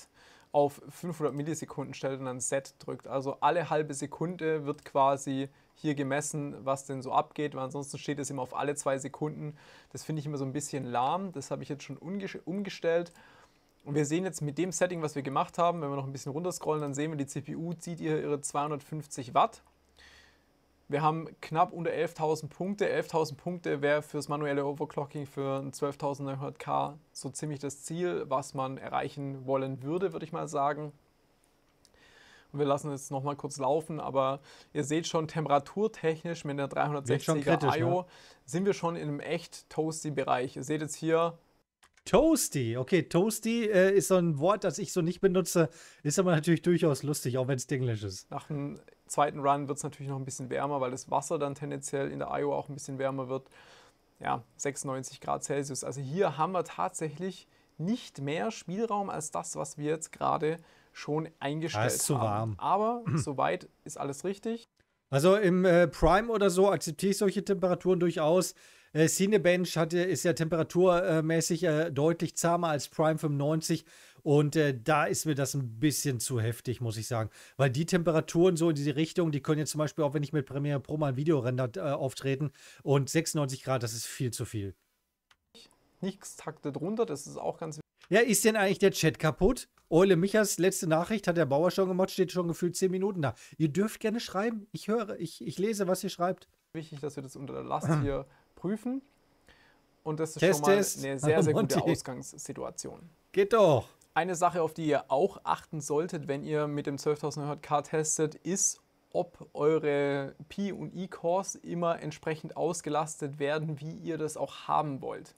auf 500 Millisekunden stellt und dann Set drückt. Also alle halbe Sekunde wird quasi hier gemessen, was denn so abgeht, weil ansonsten steht es immer auf alle zwei Sekunden. Das finde ich immer so ein bisschen lahm. Das habe ich jetzt schon umgestellt. Und wir sehen jetzt mit dem Setting, was wir gemacht haben, wenn wir noch ein bisschen runterscrollen, dann sehen wir, die CPU zieht ihr ihre 250 Watt. Wir haben knapp unter 11.000 Punkte. 11.000 Punkte wäre fürs manuelle Overclocking für ein 12.900K so ziemlich das Ziel, was man erreichen wollen würde, würde ich mal sagen. Und wir lassen es nochmal kurz laufen, aber ihr seht schon, temperaturtechnisch mit der 360er IO ne? sind wir schon in einem echt toasty Bereich. Ihr seht jetzt hier. Toasty, okay, Toasty äh, ist so ein Wort, das ich so nicht benutze, ist aber natürlich durchaus lustig, auch wenn es Englisch ist. Nach dem zweiten Run wird es natürlich noch ein bisschen wärmer, weil das Wasser dann tendenziell in der IO auch ein bisschen wärmer wird. Ja, 96 Grad Celsius. Also hier haben wir tatsächlich nicht mehr Spielraum als das, was wir jetzt gerade schon eingestellt das ist zu haben. warm. Aber soweit ist alles richtig. Also im äh, Prime oder so akzeptiere ich solche Temperaturen durchaus. Äh, Cinebench hat, äh, ist ja temperaturmäßig äh, deutlich zahmer als Prime 95 und äh, da ist mir das ein bisschen zu heftig, muss ich sagen. Weil die Temperaturen so in diese Richtung, die können jetzt zum Beispiel auch, wenn ich mit Premiere Pro mal ein Video rendert, äh, auftreten und 96 Grad, das ist viel zu viel. Nichts takte drunter, das ist auch ganz wichtig. Ja, ist denn eigentlich der Chat kaputt? Eule Michas letzte Nachricht hat der Bauer schon gemacht, steht schon gefühlt zehn Minuten da. Ihr dürft gerne schreiben. Ich höre, ich, ich lese, was ihr schreibt. Wichtig, dass wir das unter der Last hier prüfen. Und das ist Test, schon mal Test. eine sehr, sehr gute Ausgangssituation. Geht doch. Eine Sache, auf die ihr auch achten solltet, wenn ihr mit dem 12.900K testet, ist, ob eure P- und E-Cores immer entsprechend ausgelastet werden, wie ihr das auch haben wollt.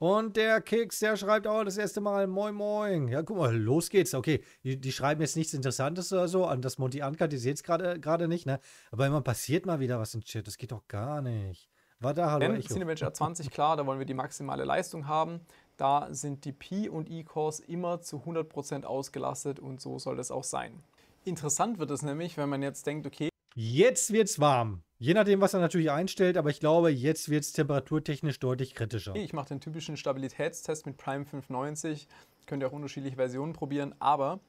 Und der Keks, der schreibt auch das erste Mal Moin Moin. Ja, guck mal, los geht's. Okay, die, die schreiben jetzt nichts Interessantes oder so an das Monty Anka, die seht's gerade nicht, ne? Aber immer passiert mal wieder was im Chat. Das geht doch gar nicht. War da, hallo. Denn Cinemanager 20, klar, da wollen wir die maximale Leistung haben. Da sind die P- und E-Cores immer zu 100% ausgelastet und so soll das auch sein. Interessant wird es nämlich, wenn man jetzt denkt, okay, Jetzt wird's warm. Je nachdem, was er natürlich einstellt, aber ich glaube, jetzt wird es temperaturtechnisch deutlich kritischer. Ich mache den typischen Stabilitätstest mit Prime 590. Könnt ihr auch unterschiedliche Versionen probieren, aber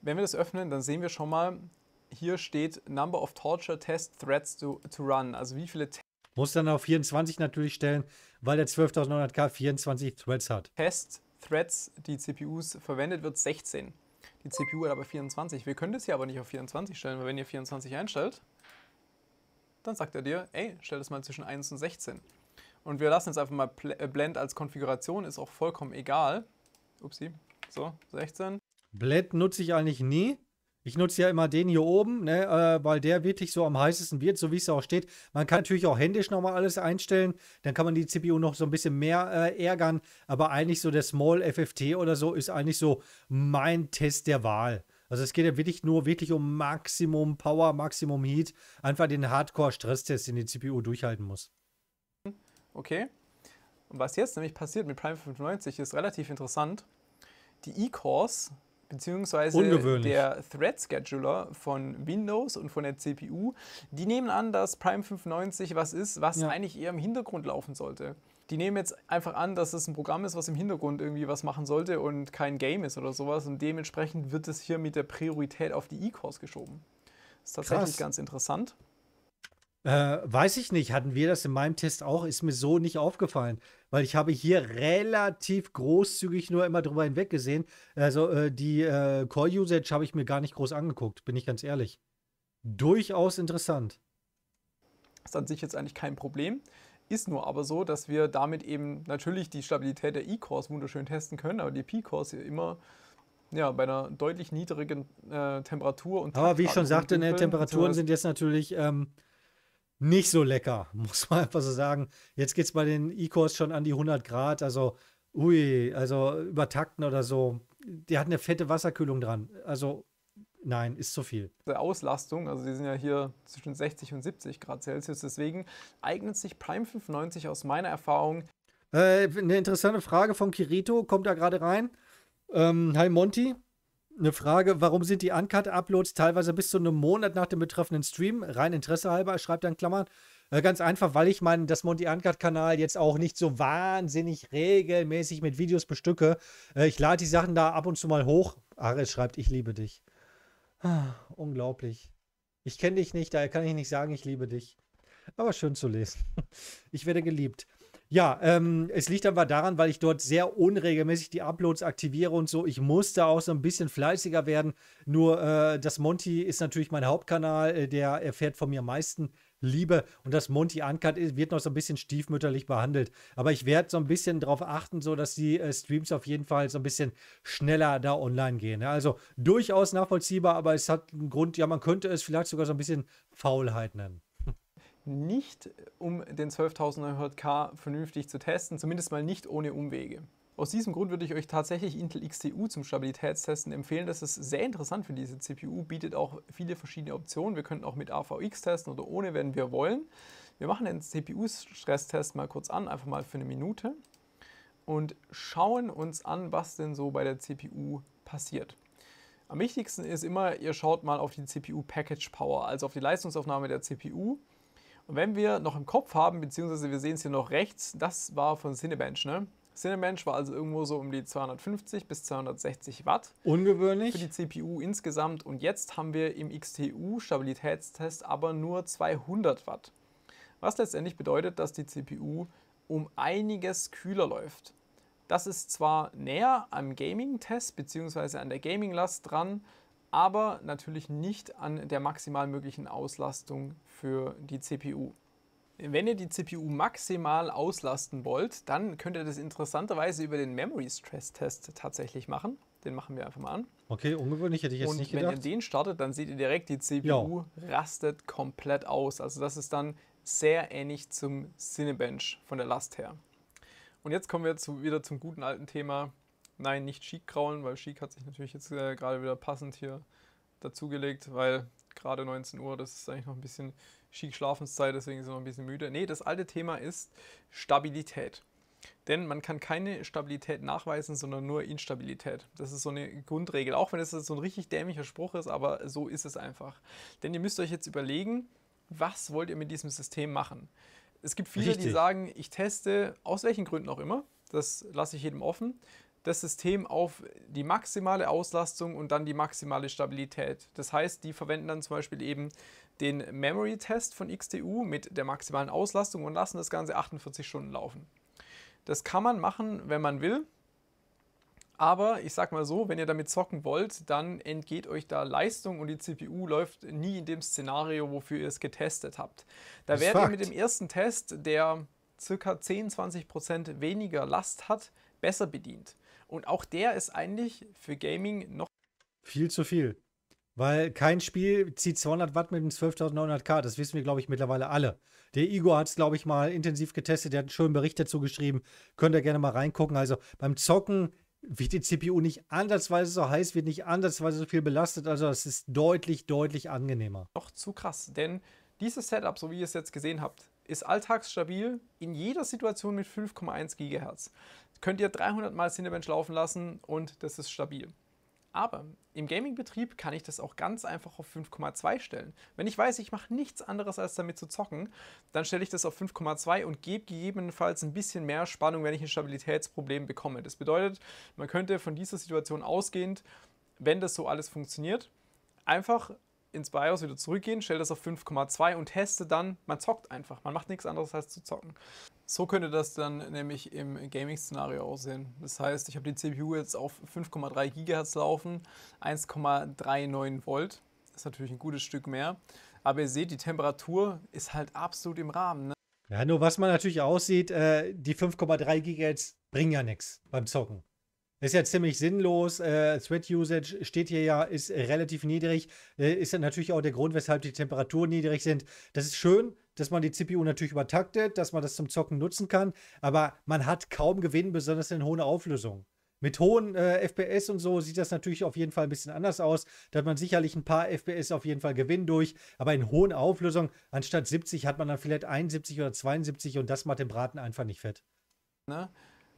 wenn wir das öffnen, dann sehen wir schon mal, hier steht Number of Torture Test Threads to, to Run. Also wie viele Muss dann auf 24 natürlich stellen, weil der 12.900K 24 Threads hat. Test Threads, die CPUs verwendet wird, 16. Die CPU hat aber 24. Wir können das hier aber nicht auf 24 stellen, weil wenn ihr 24 einstellt, dann sagt er dir, ey, stell das mal zwischen 1 und 16. Und wir lassen jetzt einfach mal äh, Blend als Konfiguration, ist auch vollkommen egal. Upsi, so, 16. Blend nutze ich eigentlich nie. Ich nutze ja immer den hier oben, ne, äh, weil der wirklich so am heißesten wird, so wie es auch steht. Man kann natürlich auch händisch nochmal alles einstellen. Dann kann man die CPU noch so ein bisschen mehr äh, ärgern. Aber eigentlich so der Small FFT oder so ist eigentlich so mein Test der Wahl. Also es geht ja wirklich nur wirklich um Maximum Power, Maximum Heat. Einfach den Hardcore-Stresstest, den die CPU durchhalten muss. Okay. Und was jetzt nämlich passiert mit Prime 95 ist relativ interessant. Die E-Cores beziehungsweise der Thread Scheduler von Windows und von der CPU, die nehmen an, dass Prime 95 was ist, was ja. eigentlich eher im Hintergrund laufen sollte. Die nehmen jetzt einfach an, dass es ein Programm ist, was im Hintergrund irgendwie was machen sollte und kein Game ist oder sowas. Und dementsprechend wird es hier mit der Priorität auf die E-Cores geschoben. Das ist tatsächlich Krass. ganz interessant. Äh, weiß ich nicht, hatten wir das in meinem Test auch, ist mir so nicht aufgefallen, weil ich habe hier relativ großzügig nur immer drüber hinweg gesehen. Also äh, die äh, Core-Usage habe ich mir gar nicht groß angeguckt, bin ich ganz ehrlich. Durchaus interessant. ist an sich jetzt eigentlich kein Problem. Ist nur aber so, dass wir damit eben natürlich die Stabilität der E-Cores wunderschön testen können, aber die P-Cores hier immer ja, bei einer deutlich niedrigen äh, Temperatur und Aber wie ich schon sagte, ne, Temperaturen sind jetzt natürlich ähm, nicht so lecker, muss man einfach so sagen. Jetzt geht es bei den E-Cores schon an die 100 Grad, also ui, also übertakten oder so. Die hat eine fette Wasserkühlung dran. Also nein, ist zu viel. Die Auslastung, also die sind ja hier zwischen 60 und 70 Grad Celsius, deswegen eignet sich Prime 95 aus meiner Erfahrung. Äh, eine interessante Frage von Kirito, kommt da gerade rein. Ähm, hi Monty, eine Frage, warum sind die Uncut-Uploads teilweise bis zu einem Monat nach dem betreffenden Stream? Rein Interesse halber, schreibt dann Klammern. Äh, ganz einfach, weil ich meinen das Monty Uncut-Kanal jetzt auch nicht so wahnsinnig regelmäßig mit Videos bestücke. Äh, ich lade die Sachen da ab und zu mal hoch. Ares schreibt, ich liebe dich. Ah, unglaublich. Ich kenne dich nicht, daher kann ich nicht sagen, ich liebe dich. Aber schön zu lesen. Ich werde geliebt. Ja, ähm, es liegt aber daran, weil ich dort sehr unregelmäßig die Uploads aktiviere und so. Ich muss da auch so ein bisschen fleißiger werden. Nur äh, das Monty ist natürlich mein Hauptkanal, äh, der erfährt von mir am meisten Liebe und das Monty Uncut wird noch so ein bisschen stiefmütterlich behandelt. Aber ich werde so ein bisschen darauf achten, so dass die äh, Streams auf jeden Fall so ein bisschen schneller da online gehen. Ja, ne? also durchaus nachvollziehbar, aber es hat einen Grund, ja, man könnte es vielleicht sogar so ein bisschen Faulheit nennen nicht, um den 12900K vernünftig zu testen, zumindest mal nicht ohne Umwege. Aus diesem Grund würde ich euch tatsächlich Intel XTU zum Stabilitätstesten empfehlen. Das ist sehr interessant für diese CPU, bietet auch viele verschiedene Optionen. Wir könnten auch mit AVX testen oder ohne, wenn wir wollen. Wir machen den CPU-Stresstest mal kurz an, einfach mal für eine Minute und schauen uns an, was denn so bei der CPU passiert. Am wichtigsten ist immer, ihr schaut mal auf die CPU Package Power, also auf die Leistungsaufnahme der CPU. Und wenn wir noch im Kopf haben, beziehungsweise wir sehen es hier noch rechts, das war von Cinebench, ne? Cinebench war also irgendwo so um die 250 bis 260 Watt. Ungewöhnlich. Für die CPU insgesamt. Und jetzt haben wir im XTU-Stabilitätstest aber nur 200 Watt. Was letztendlich bedeutet, dass die CPU um einiges kühler läuft. Das ist zwar näher am Gaming-Test bzw. an der Gaming-Last dran, aber natürlich nicht an der maximal möglichen Auslastung für die CPU. Wenn ihr die CPU maximal auslasten wollt, dann könnt ihr das interessanterweise über den Memory Stress Test tatsächlich machen. Den machen wir einfach mal an. Okay, ungewöhnlich hätte ich jetzt Und nicht gedacht. Und wenn ihr den startet, dann seht ihr direkt, die CPU ja. rastet komplett aus. Also das ist dann sehr ähnlich zum Cinebench von der Last her. Und jetzt kommen wir zu, wieder zum guten alten Thema Nein, nicht Chic kraulen, weil Chic hat sich natürlich jetzt äh, gerade wieder passend hier dazugelegt, weil gerade 19 Uhr, das ist eigentlich noch ein bisschen Chic Schlafenszeit, deswegen sind wir noch ein bisschen müde. Nee, das alte Thema ist Stabilität. Denn man kann keine Stabilität nachweisen, sondern nur Instabilität. Das ist so eine Grundregel, auch wenn es so ein richtig dämlicher Spruch ist, aber so ist es einfach. Denn ihr müsst euch jetzt überlegen, was wollt ihr mit diesem System machen? Es gibt viele, richtig. die sagen, ich teste aus welchen Gründen auch immer, das lasse ich jedem offen, das System auf die maximale Auslastung und dann die maximale Stabilität. Das heißt, die verwenden dann zum Beispiel eben den Memory-Test von XTU mit der maximalen Auslastung und lassen das Ganze 48 Stunden laufen. Das kann man machen, wenn man will. Aber ich sag mal so, wenn ihr damit zocken wollt, dann entgeht euch da Leistung und die CPU läuft nie in dem Szenario, wofür ihr es getestet habt. Da werdet ihr mit dem ersten Test, der ca. 10-20% weniger Last hat, besser bedient. Und auch der ist eigentlich für Gaming noch. Viel zu viel. Weil kein Spiel zieht 200 Watt mit dem 12.900K. Das wissen wir, glaube ich, mittlerweile alle. Der Igor hat es, glaube ich, mal intensiv getestet. Der hat einen schönen Bericht dazu geschrieben. Könnt ihr gerne mal reingucken. Also beim Zocken wird die CPU nicht ansatzweise so heiß, wird nicht ansatzweise so viel belastet. Also das ist deutlich, deutlich angenehmer. Doch zu krass, denn dieses Setup, so wie ihr es jetzt gesehen habt, ist alltagsstabil in jeder Situation mit 5,1 GHz könnt ihr 300 Mal Cinebench laufen lassen und das ist stabil. Aber im Gaming-Betrieb kann ich das auch ganz einfach auf 5,2 stellen. Wenn ich weiß, ich mache nichts anderes als damit zu zocken, dann stelle ich das auf 5,2 und gebe gegebenenfalls ein bisschen mehr Spannung, wenn ich ein Stabilitätsproblem bekomme. Das bedeutet, man könnte von dieser Situation ausgehend, wenn das so alles funktioniert, einfach ins BIOS wieder zurückgehen, stelle das auf 5,2 und teste dann, man zockt einfach. Man macht nichts anderes als zu zocken. So könnte das dann nämlich im Gaming-Szenario aussehen. Das heißt, ich habe die CPU jetzt auf 5,3 GHz laufen, 1,39 Volt. Das ist natürlich ein gutes Stück mehr. Aber ihr seht, die Temperatur ist halt absolut im Rahmen. Ne? Ja, nur was man natürlich aussieht, äh, die 5,3 GHz bringen ja nichts beim Zocken ist ja ziemlich sinnlos. Äh, Thread-Usage steht hier ja, ist relativ niedrig. Äh, ist ja natürlich auch der Grund, weshalb die Temperaturen niedrig sind. Das ist schön, dass man die CPU natürlich übertaktet, dass man das zum Zocken nutzen kann. Aber man hat kaum Gewinn, besonders in hohen Auflösungen. Mit hohen äh, FPS und so sieht das natürlich auf jeden Fall ein bisschen anders aus. Da hat man sicherlich ein paar FPS auf jeden Fall Gewinn durch, aber in hohen Auflösungen, anstatt 70 hat man dann vielleicht 71 oder 72 und das macht den Braten einfach nicht fett. Na? Ne?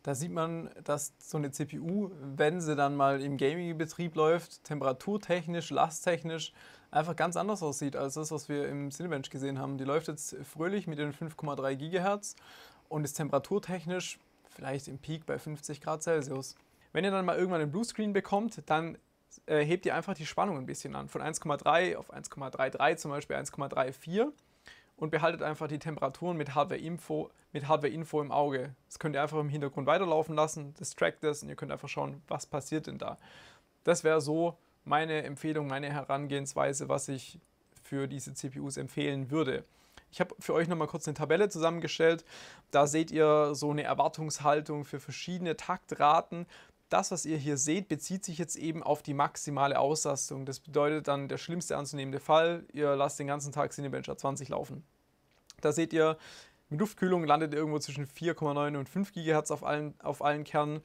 Da sieht man, dass so eine CPU, wenn sie dann mal im Gaming-Betrieb läuft, temperaturtechnisch, lasttechnisch, einfach ganz anders aussieht als das, was wir im Cinebench gesehen haben. Die läuft jetzt fröhlich mit den 5,3 GHz und ist temperaturtechnisch vielleicht im Peak bei 50 Grad Celsius. Wenn ihr dann mal irgendwann einen Bluescreen bekommt, dann äh, hebt ihr einfach die Spannung ein bisschen an. Von 1,3 auf 1,33 zum Beispiel 1,34 und behaltet einfach die Temperaturen mit Hardware-Info Hardware im Auge. Das könnt ihr einfach im Hintergrund weiterlaufen lassen, das trackt das und ihr könnt einfach schauen, was passiert denn da. Das wäre so meine Empfehlung, meine Herangehensweise, was ich für diese CPUs empfehlen würde. Ich habe für euch nochmal kurz eine Tabelle zusammengestellt. Da seht ihr so eine Erwartungshaltung für verschiedene Taktraten das, was ihr hier seht, bezieht sich jetzt eben auf die maximale Auslastung. Das bedeutet dann der schlimmste anzunehmende Fall, ihr lasst den ganzen Tag Cinebench a 20 laufen. Da seht ihr, mit Luftkühlung landet ihr irgendwo zwischen 4,9 und 5 GHz auf allen, auf allen Kernen.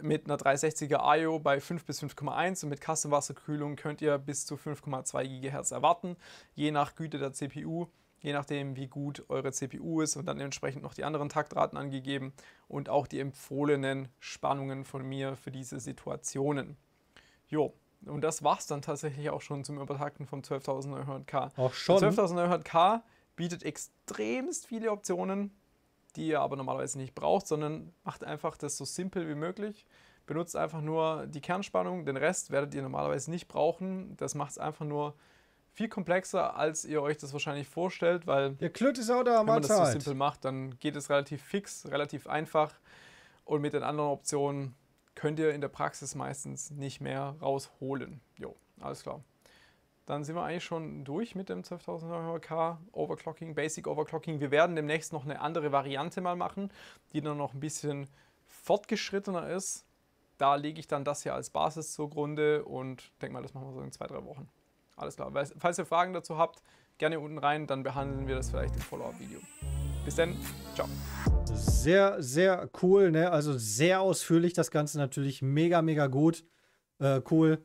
Mit einer 360er IO bei 5 bis 5,1 und mit Custom-Wasserkühlung könnt ihr bis zu 5,2 GHz erwarten, je nach Güte der CPU je nachdem wie gut eure CPU ist und dann entsprechend noch die anderen Taktraten angegeben und auch die empfohlenen Spannungen von mir für diese Situationen. Jo, und das war es dann tatsächlich auch schon zum Übertakten vom 12.900K. Auch also schon? 12.900K bietet extremst viele Optionen, die ihr aber normalerweise nicht braucht, sondern macht einfach das so simpel wie möglich. Benutzt einfach nur die Kernspannung, den Rest werdet ihr normalerweise nicht brauchen. Das macht es einfach nur viel komplexer, als ihr euch das wahrscheinlich vorstellt, weil ja, Klüt ist auch da wenn man das so simpel macht, dann geht es relativ fix, relativ einfach und mit den anderen Optionen könnt ihr in der Praxis meistens nicht mehr rausholen. Jo, alles klar. Dann sind wir eigentlich schon durch mit dem 12900K Overclocking, Basic Overclocking. Wir werden demnächst noch eine andere Variante mal machen, die dann noch ein bisschen fortgeschrittener ist. Da lege ich dann das hier als Basis zugrunde und denke mal, das machen wir so in zwei, drei Wochen. Alles klar. Falls ihr Fragen dazu habt, gerne unten rein, dann behandeln wir das vielleicht im Follow-up-Video. Bis dann, ciao. Sehr, sehr cool, ne? Also sehr ausführlich das Ganze natürlich. Mega, mega gut. Äh, cool.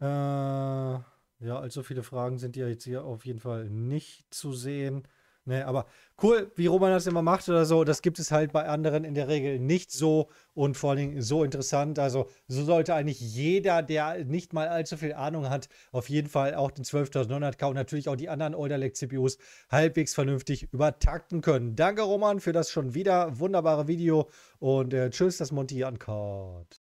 Äh, ja, also viele Fragen sind ja jetzt hier auf jeden Fall nicht zu sehen. Ne, aber cool, wie Roman das immer macht oder so, das gibt es halt bei anderen in der Regel nicht so und vor allen Dingen so interessant. Also so sollte eigentlich jeder, der nicht mal allzu viel Ahnung hat, auf jeden Fall auch den 12.900K und natürlich auch die anderen Olderlect-CPUs halbwegs vernünftig übertakten können. Danke Roman für das schon wieder wunderbare Video und äh, tschüss, das Monty Uncut.